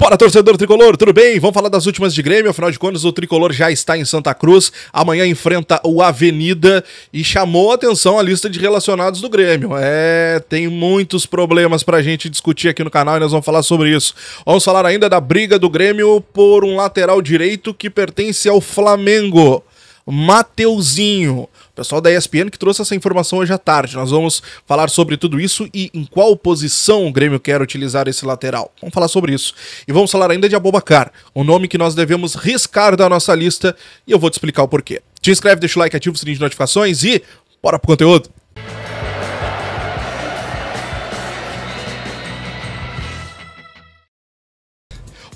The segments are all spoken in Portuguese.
Bora, torcedor tricolor, tudo bem? Vamos falar das últimas de Grêmio. Afinal de contas, o tricolor já está em Santa Cruz. Amanhã enfrenta o Avenida e chamou a atenção a lista de relacionados do Grêmio. É, tem muitos problemas pra gente discutir aqui no canal e nós vamos falar sobre isso. Vamos falar ainda da briga do Grêmio por um lateral direito que pertence ao Flamengo. Mateuzinho pessoal da ESPN que trouxe essa informação hoje à tarde. Nós vamos falar sobre tudo isso e em qual posição o Grêmio quer utilizar esse lateral. Vamos falar sobre isso. E vamos falar ainda de Abobacar, o um nome que nós devemos riscar da nossa lista e eu vou te explicar o porquê. Te inscreve, deixa o like, ativa o sininho de notificações e bora pro conteúdo!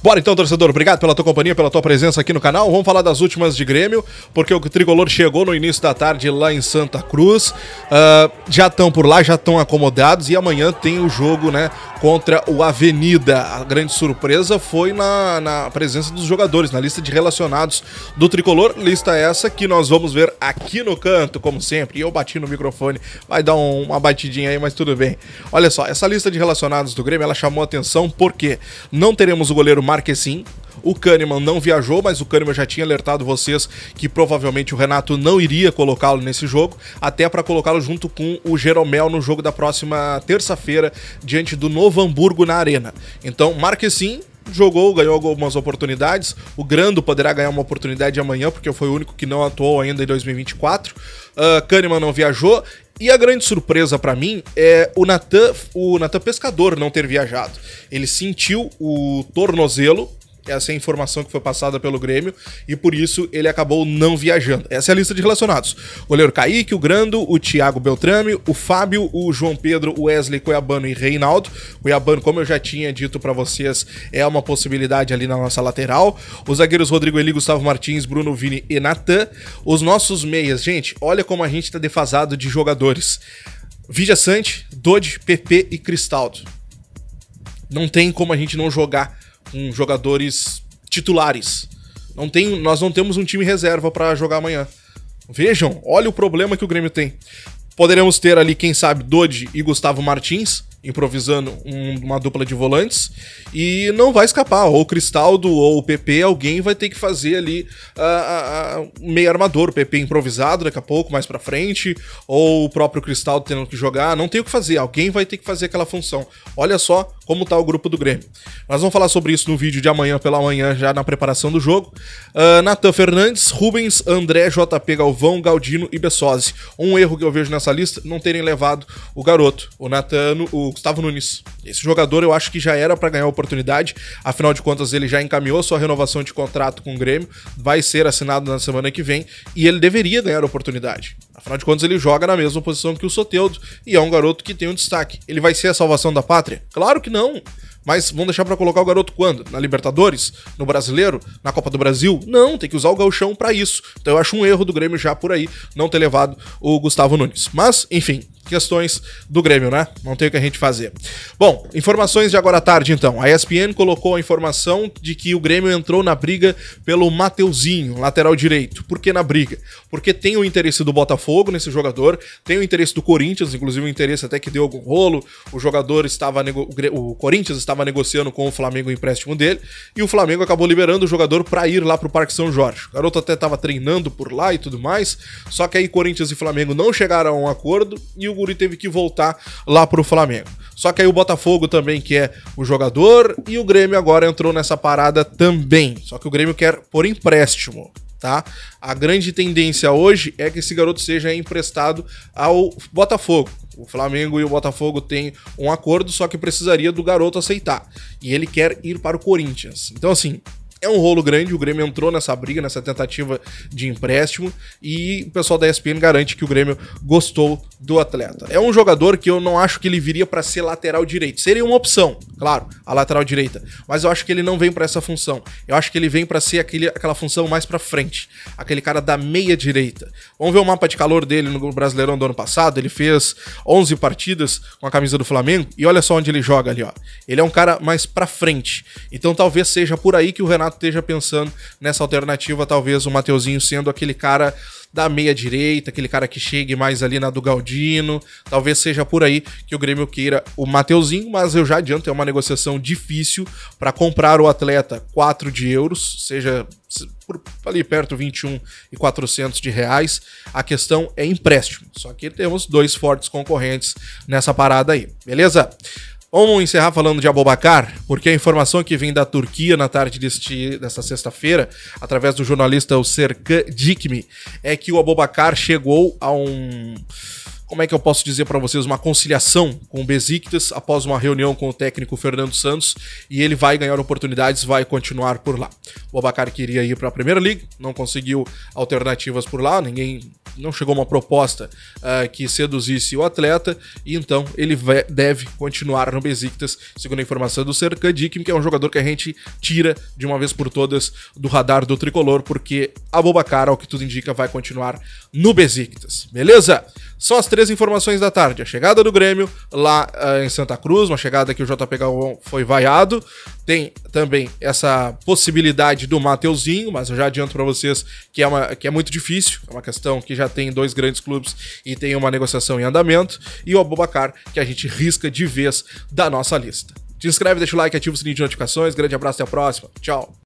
Bora então, torcedor. Obrigado pela tua companhia, pela tua presença aqui no canal. Vamos falar das últimas de Grêmio, porque o Tricolor chegou no início da tarde lá em Santa Cruz. Uh, já estão por lá, já estão acomodados e amanhã tem o jogo, né, contra o Avenida. A grande surpresa foi na, na presença dos jogadores, na lista de relacionados do Tricolor. Lista essa que nós vamos ver aqui no canto, como sempre. E eu bati no microfone, vai dar um, uma batidinha aí, mas tudo bem. Olha só, essa lista de relacionados do Grêmio, ela chamou atenção porque não teremos o goleiro Marquezin. O Kahneman não viajou, mas o Kahneman já tinha alertado vocês que provavelmente o Renato não iria colocá-lo nesse jogo, até para colocá-lo junto com o Jeromel no jogo da próxima terça-feira, diante do Novo Hamburgo na Arena. Então, Marquezin jogou, ganhou algumas oportunidades. O Grando poderá ganhar uma oportunidade amanhã, porque foi o único que não atuou ainda em 2024. Uh, ah, Kahneman não viajou e a grande surpresa para mim é o Natan, o Natan Pescador não ter viajado. Ele sentiu o tornozelo essa é assim a informação que foi passada pelo Grêmio e por isso ele acabou não viajando. Essa é a lista de relacionados: goleiro Kaique, o Grando, o Thiago Beltrame, o Fábio, o João Pedro, o Wesley Cuiabano e Reinaldo. Cuiabano, como eu já tinha dito para vocês, é uma possibilidade ali na nossa lateral. Os zagueiros Rodrigo Eli, Gustavo Martins, Bruno Vini e Natan. Os nossos meias, gente, olha como a gente tá defasado de jogadores. Vidia Sante, Dodge, PP e Cristaldo. Não tem como a gente não jogar com jogadores titulares. Não tem, nós não temos um time reserva para jogar amanhã. Vejam, olha o problema que o Grêmio tem. Poderemos ter ali, quem sabe, Dodi e Gustavo Martins improvisando um, uma dupla de volantes e não vai escapar. Ou o Cristaldo ou o PP, alguém vai ter que fazer ali uh, uh, meio armador. O PP improvisado daqui a pouco, mais para frente, ou o próprio Cristaldo tendo que jogar. Não tem o que fazer, alguém vai ter que fazer aquela função. Olha só como está o grupo do Grêmio. Nós vamos falar sobre isso no vídeo de amanhã pela manhã, já na preparação do jogo. Uh, ah, Natan Fernandes, Rubens, André, JP Galvão, Galdino e Bessosi. Um erro que eu vejo nessa lista, não terem levado o garoto, o Natano, o Gustavo Nunes. Esse jogador eu acho que já era para ganhar a oportunidade, afinal de contas ele já encaminhou sua renovação de contrato com o Grêmio, vai ser assinado na semana que vem e ele deveria ganhar a oportunidade. Afinal de contas, ele joga na mesma posição que o Soteudo e é um garoto que tem um destaque. Ele vai ser a salvação da pátria? Claro que não. Mas vão deixar para colocar o garoto quando? Na Libertadores? No Brasileiro? Na Copa do Brasil? Não, tem que usar o galchão para isso. Então eu acho um erro do Grêmio já por aí não ter levado o Gustavo Nunes. Mas, enfim, questões do Grêmio, né? Não tem o que a gente fazer. Bom, informações de agora à tarde, então. A ESPN colocou a informação de que o Grêmio entrou na briga pelo Mateuzinho, lateral direito. Por que na briga? Porque tem o interesse do Botafogo nesse jogador, tem o interesse do Corinthians, inclusive o interesse até que deu algum rolo. O jogador estava. Nego... O Corinthians estava negociando com o Flamengo o empréstimo dele, e o Flamengo acabou liberando o jogador para ir lá pro Parque São Jorge. O garoto até estava treinando por lá e tudo mais, só que aí Corinthians e Flamengo não chegaram a um acordo e o o Guri teve que voltar lá pro Flamengo. Só que aí o Botafogo também quer é o jogador e o Grêmio agora entrou nessa parada também. Só que o Grêmio quer por empréstimo. Tá? A grande tendência hoje é que esse garoto seja emprestado ao Botafogo. O Flamengo e o Botafogo têm um acordo, só que precisaria do garoto aceitar. E ele quer ir para o Corinthians. Então, assim, é um rolo grande, o Grêmio entrou nessa briga, nessa tentativa de empréstimo, e o pessoal da ESPN garante que o Grêmio gostou do atleta. É um jogador que eu não acho que ele viria para ser lateral direito. Seria uma opção, claro, a lateral direita, mas eu acho que ele não vem para essa função. Eu acho que ele vem para ser aquele, aquela função mais para frente, aquele cara da meia direita. Vamos ver o mapa de calor dele no Brasileirão do ano passado, ele fez 11 partidas com a camisa do Flamengo e olha só onde ele joga ali, ó. Ele é um cara mais para frente. Então talvez seja por aí que o Renato esteja pensando nessa alternativa, talvez o Mateuzinho sendo aquele cara da meia direita, aquele cara que chegue mais ali na do Galdino. Talvez seja por aí que o Grêmio queira o Mateuzinho, mas eu já adianto, é uma negociação difícil para comprar o atleta 4 de euros, seja por ali perto 21 e 400 de reais. A questão é empréstimo. Só que temos dois fortes concorrentes nessa parada aí, beleza? Vamos encerrar falando de Abobacar, porque a informação que vem da Turquia na tarde deste, desta sexta-feira, através do jornalista o Serkan Dikmi, é que o Abobacar chegou a um como é que eu posso dizer para vocês, uma conciliação com o Besiktas após uma reunião com o técnico Fernando Santos e ele vai ganhar oportunidades, vai continuar por lá. O Abacar queria ir para a Primeira Liga, não conseguiu alternativas por lá, ninguém não chegou uma proposta uh, que seduzisse o atleta, e então ele deve continuar no Besiktas, segundo a informação do Serkan Dikim, que é um jogador que a gente tira de uma vez por todas do radar do tricolor, porque a boba cara, ao que tudo indica, vai continuar no Besiktas, beleza? São as três informações da tarde: a chegada do Grêmio lá uh, em Santa Cruz, uma chegada que o JP Galvão foi vaiado, tem também essa possibilidade do Mateuzinho, mas eu já adianto para vocês que é, uma, que é muito difícil, é uma questão que já tem dois grandes clubes e tem uma negociação em andamento, e o Abubacar, que a gente risca de vez da nossa lista. Se inscreve, deixa o like, ativa o sininho de notificações, grande abraço, até a próxima, tchau!